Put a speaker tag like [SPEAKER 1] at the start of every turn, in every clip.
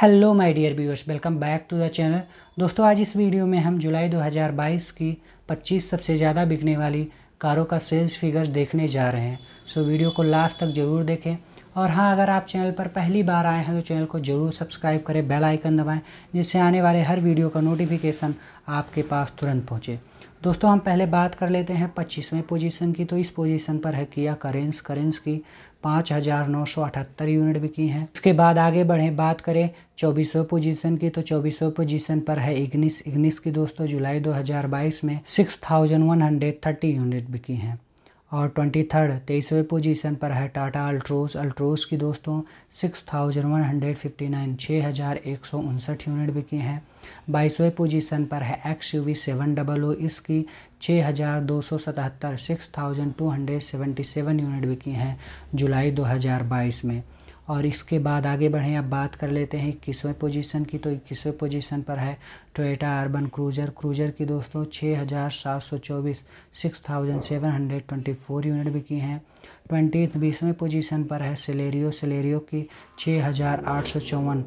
[SPEAKER 1] hello my dear viewers welcome back to the channel दोस्तों आज इस वीडियो में हम जुलाई 2022 की 25 सबसे ज़्यादा बिकने वाली कारों का सेल्स फिगर्स देखने जा रहे हैं सो वीडियो को लास्ट तक ज़रूर देखें और हाँ अगर आप चैनल पर पहली बार आए हैं तो चैनल को ज़रूर सब्सक्राइब करें बेल आइकन दबाएं जिससे आने वाले हर वीडियो का नोटिफिकेशन आपके पास तुरंत पहुँचे दोस्तों हम पहले बात कर लेते हैं पच्चीसवें पोजीशन की तो इस पोजीशन पर है किया करेंस करेंस की पाँच हज़ार नौ सौ अठहत्तर यूनिट बिकी हैं इसके बाद आगे बढ़ें बात करें चौबीसों पोजीशन की तो चौबीसों पोजीशन पर है इग्निस इग्निस की दोस्तों जुलाई 2022 में six thousand one hundred thirty unit बिकी हैं और ट्वेंटी थर्ड तेईसवें पोजीशन पर है टाटा अल्ट्रोस अल्ट्रोस की दोस्तों six thousand one hundred fifty nine छः हज़ार एक सौ उनसठ यूनिट बिके हैं बाईसवें पोजीशन पर है X U V seven double O इसकी छः हज़ार दो सौ सतहत्तर six thousand two hundred seventy seven unit बिके हैं जुलाई दो हज़ार बाईस में और इसके बाद आगे बढ़ें अब बात कर लेते हैं इक्कीसवें पोजीशन की तो इक्कीसवें पोजीशन पर है टोयोटा अर्बन क्रूजर क्रूजर की दोस्तों छः हज़ार सात सौ चौबीस six thousand seven hundred twenty four unit बिकी हैं ट्वेंटी बीसवें पोजीशन पर है सिलेरियो सिलेरियो की छः हज़ार आठ सौ चौवन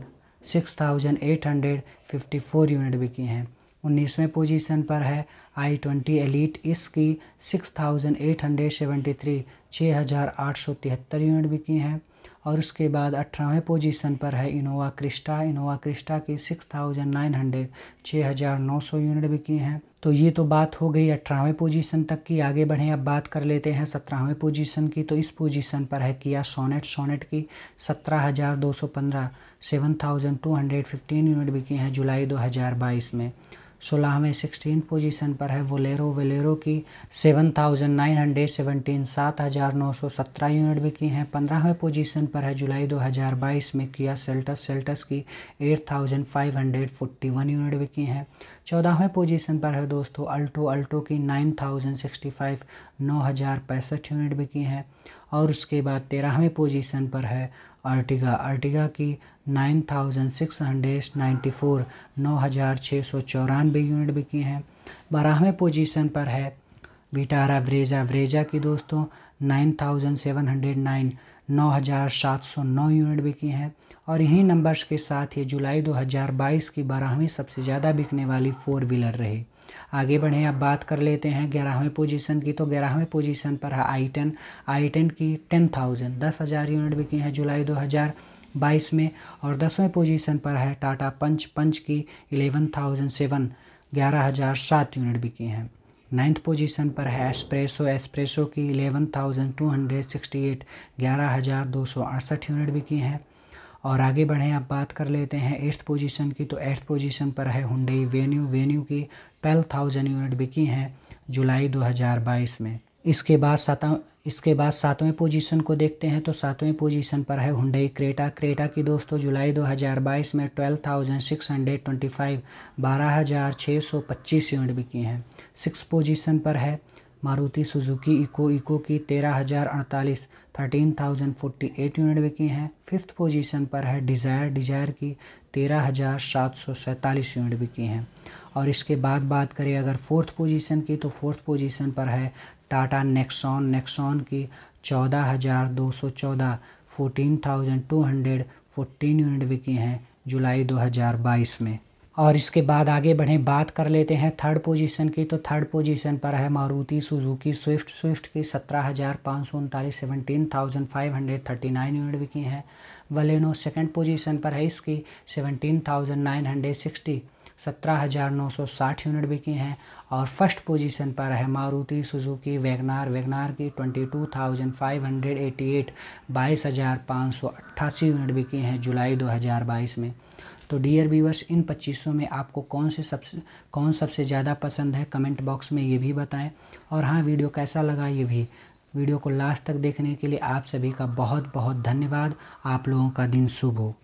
[SPEAKER 1] six thousand eight hundred fifty four unit बिकी हैं उन्नीसवें पोजीशन पर है आई ट्वेंटी एलिट इसकी six thousand eight hundred seventy three छः हज़ार आठ सौ तिहत्तर यूनिट बिकी हैं और उसके बाद अठारहवें पोजीशन पर है इनोवा क्रिस्टा इनोवा क्रिस्टा की सिक्स थाउजेंड नाइन हंड्रेड छः हज़ार नौ सौ यूनिट बिकी हैं तो ये तो बात हो गई अठारहवें पोजीशन तक की आगे बढ़ें अब बात कर लेते हैं सत्रहवें पोजीशन की तो इस पोजीशन पर है किया सोनेट सोनेट की सत्रह हज़ार दो सौ पंद्रह seven thousand two hundred fifteen unit बिकी हैं जुलाई दो हज़ार बाईस में सोलहवें सिक्सटीन पोजीशन पर है वोलेरो वोलेरो की seven thousand nine hundred seventeen सात हज़ार नौ सौ सत्रह यूनिट बिकी हैं पंद्रहवें पोजीशन पर है जुलाई दो हज़ार बाईस में किया सेल्टस सेल्टस की eight thousand five hundred forty one unit बिकी हैं चौदहवें पोजीशन पर है दोस्तों अल्टो अल्टो की नाइन थाउजेंड सिक्सटी फाइव नौ हज़ार पैंसठ यूनिट बिकी हैं और उसके बाद तेरहवें पोजीशन पर है अर्टिगा अर्टिगा की nine thousand six hundred ninety four नौ हज़ार छः सौ चौरानवे यूनिट बिकी हैं बारहवें पोजीशन पर है विटारा व्रेजा व्रेजा की दोस्तों nine thousand seven hundred nine 9,709 unit बिकी हैं और इन्हीं नंबर्स के साथ ये जुलाई 2022 की बारहवीं सबसे ज़्यादा बिकने वाली फोर व्हीलर रही आगे बढ़ें अब बात कर लेते हैं ग्यारहवें पोजीशन की तो ग्यारहवें पोजीशन पर है आई टेन आई टेन की टेन थाउजेंड दस हज़ार यूनिट बिकी हैं जुलाई 2022 में और दसवें पोजीशन पर है टाटा पंच पंच की इलेवन थाउजेंड सेवन ग्यारह हज़ार सात यूनिट बिकी हैं नाइन्थ पोजीशन पर है एस्प्रेसो एस्प्रेसो की eleven thousand two hundred sixty eight ग्यारह हज़ार दो सौ अड़सठ यूनिट बिकी हैं और आगे बढ़ें आप बात कर लेते हैं एट्थ पोजीशन की तो एट्थ पोजीशन पर है हुंडई वेन्यू वेन्यू की ट्वेल्व थाउजेंड यूनिट बिकी हैं जुलाई दो हज़ार बाईस में इसके बाद सातवा इसके बाद सातवें पोजीशन को देखते हैं तो सातवें पोजीशन पर है हुंडई क्रेटा क्रेटा की दोस्तों जुलाई 2022 में 12,625 पच्चीस यूनिट बिकी हैं सिक्स पोजीशन पर है मारुति सुजुकी इको इको की तेरह हज़ार अड़तालीस thirteen thousand forty eight unit बिकी हैं फिफ्थ पोजीशन पर है डिज़ायर डिज़ायर की तेरह हज़ार सात सौ सैंतालीस यूनिट बिकी हैं और इसके बाद बात करें अगर फोर्थ पोजीशन की तो फोर्थ पोजीशन पर है टाटा नेक्सॉन नेक्सॉन की चौदह हज़ार दो सौ चौदह fourteen thousand two hundred fourteen unit बिकी हैं जुलाई दो हज़ार बाईस में और इसके बाद आगे बढ़ें बात कर लेते हैं थर्ड पोजीशन की तो थर्ड पोजीशन पर है मारुति सुजुकी स्विफ्ट स्विफ्ट की सत्रह हज़ार पाँच सौ उनतालीस seventeen thousand five hundred thirty nine unit बिकी हैं वलेनो सेकंड पोजीशन पर है इसकी seventeen thousand nine hundred sixty सत्रह हज़ार नौ सौ साठ यूनिट बिके हैं और फर्स्ट पोजीशन पर है मारुति सुजुकी वैगनार वैगनार की twenty two thousand five hundred eighty eight बाईस हज़ार पाँच सौ अट्ठासी यूनिट बिके हैं जुलाई दो हज़ार बाईस में तो डियर व्यूवर्स इन पच्चीसों में आपको कौन से सबसे कौन सबसे ज़्यादा पसंद है कमेंट बॉक्स में ये भी बताएं और हाँ वीडियो कैसा लगा ये भी वीडियो को लास्ट तक देखने के लिए आप सभी का बहुत बहुत धन्यवाद आप लोगों का दिन शुभ हो